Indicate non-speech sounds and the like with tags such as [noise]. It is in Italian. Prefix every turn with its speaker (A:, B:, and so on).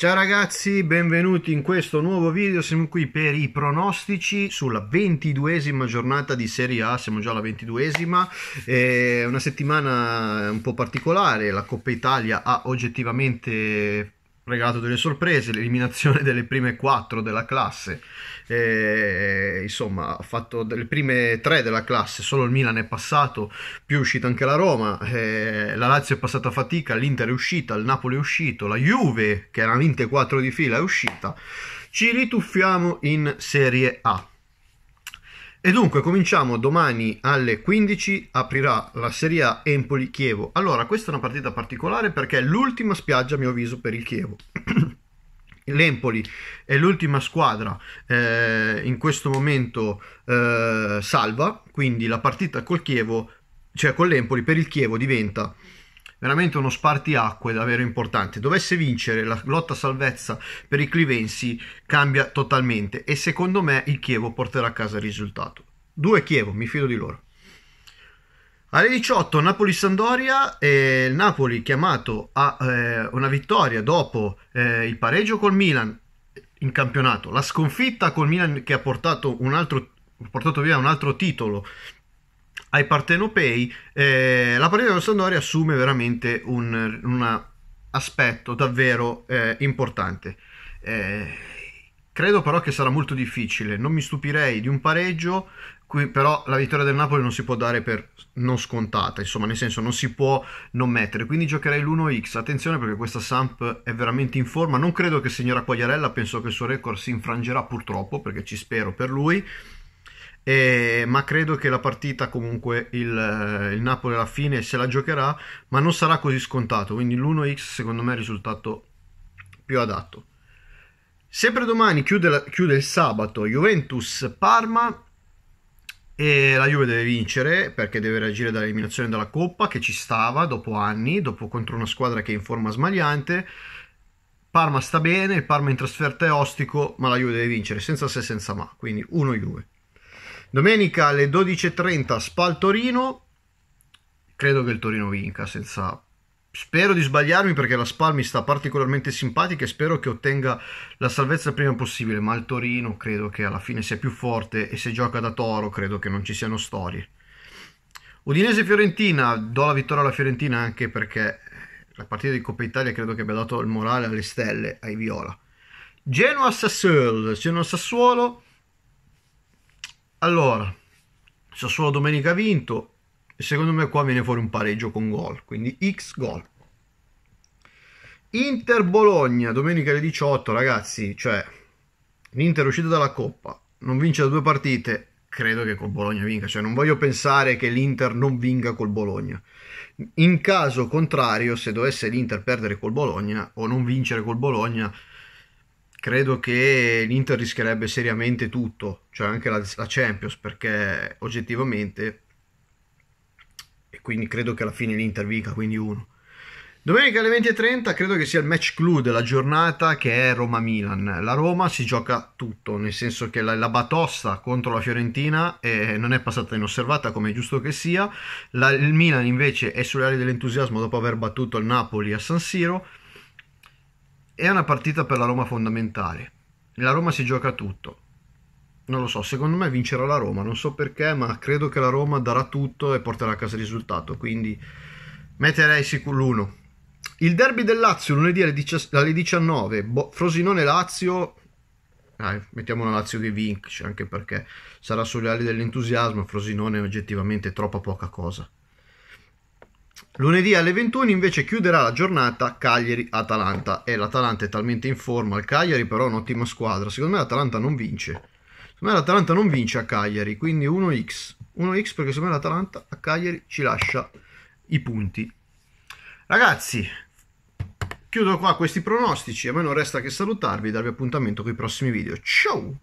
A: Ciao ragazzi, benvenuti in questo nuovo video, siamo qui per i pronostici sulla ventiduesima giornata di Serie A, siamo già alla ventiduesima, è una settimana un po' particolare, la Coppa Italia ha oggettivamente regalato delle sorprese, l'eliminazione delle prime quattro della classe, e, eh, eh, insomma ha fatto delle prime tre della classe, solo il Milan è passato, più è uscita anche la Roma, e, eh, la Lazio è passata a fatica, l'Inter è uscita, il Napoli è uscito, la Juve che era vinte 4 di fila è uscita, ci rituffiamo in Serie A. E dunque cominciamo domani alle 15, aprirà la Serie A Empoli-Chievo. Allora, questa è una partita particolare perché è l'ultima spiaggia, a mio avviso, per il Chievo. [clears throat] L'Empoli è l'ultima squadra eh, in questo momento eh, salva, quindi la partita col Chievo, cioè con l'Empoli per il Chievo diventa veramente uno spartiacque davvero importante. Dovesse vincere la lotta salvezza per i clivensi cambia totalmente e secondo me il Chievo porterà a casa il risultato. Due Chievo, mi fido di loro. Alle 18 Napoli-Sandoria, eh, Napoli chiamato a eh, una vittoria dopo eh, il pareggio col Milan in campionato, la sconfitta col Milan che ha portato, altro, portato via un altro titolo ai partenopei, eh, la partita della Sandori assume veramente un, un aspetto davvero eh, importante. Eh, credo però che sarà molto difficile, non mi stupirei di un pareggio, qui, però la vittoria del Napoli non si può dare per non scontata, insomma nel senso non si può non mettere, quindi giocherei l'1x, attenzione perché questa Samp è veramente in forma, non credo che segnerà Quagliarella, penso che il suo record si infrangerà purtroppo perché ci spero per lui, eh, ma credo che la partita comunque il, eh, il, Napoli alla fine se la giocherà, ma non sarà così scontato, quindi l'1x secondo me è il risultato più adatto. Sempre domani chiude, la, chiude il sabato Juventus-Parma e la Juve deve vincere perché deve reagire dall'eliminazione della Coppa che ci stava dopo anni, dopo contro una squadra che è in forma smagliante. Parma sta bene, il Parma in trasferta è ostico, ma la Juve deve vincere senza se senza ma, quindi 1 Juve. Domenica alle 12.30 Spal Torino. Credo che il Torino vinca senza... Spero di sbagliarmi perché la Spal mi sta particolarmente simpatica e spero che ottenga la salvezza il prima possibile, ma il Torino credo che alla fine sia più forte e se gioca da Toro credo che non ci siano storie. Udinese-Fiorentina, do la vittoria alla Fiorentina anche perché la partita di Coppa Italia credo che abbia dato il morale alle stelle, ai Viola. Genoa-Sassuolo, Genoa-Sassuolo allora, Sassuolo domenica ha vinto, e secondo me qua viene fuori un pareggio con gol, quindi X gol. Inter Bologna, domenica alle 18, ragazzi, cioè l'Inter è uscito dalla Coppa, non vince da due partite, credo che col Bologna vinca, cioè non voglio pensare che l'Inter non vinca col Bologna. In caso contrario, se dovesse l'Inter perdere col Bologna o non vincere col Bologna, credo che l'Inter rischierebbe seriamente tutto, cioè anche la, la Champions, perché oggettivamente, e quindi credo che alla fine l'Inter vinca, quindi uno. Domenica alle 20.30 credo che sia il match clou della giornata che è Roma-Milan. La Roma si gioca tutto, nel senso che la, la batosta contro la Fiorentina eh, non è passata inosservata come è giusto che sia. La, il Milan invece è sulle ali dell'entusiasmo dopo aver battuto il Napoli a San Siro. È una partita per la Roma fondamentale. La Roma si gioca tutto. Non lo so, secondo me vincerà la Roma, non so perché, ma credo che la Roma darà tutto e porterà a casa il risultato, quindi metterei sicuro l'1. Il derby del Lazio lunedì alle 19, Bo- Frosinone-Lazio, dai, mettiamo una Lazio che vince, anche perché sarà sulle ali dell'entusiasmo, Frosinone oggettivamente è troppa poca cosa. Lunedì alle 21 invece chiuderà la giornata Cagliari-Atalanta e l'Atalanta è talmente in forma, il Cagliari però è un'ottima squadra, secondo me l'Atalanta non vince, secondo me l'Atalanta non vince a Cagliari, quindi 1x, 1x perché secondo me l'Atalanta a Cagliari ci lascia i punti. Ragazzi, chiudo qua questi pronostici, a me non resta che salutarvi e darvi appuntamento con i prossimi video, ciao!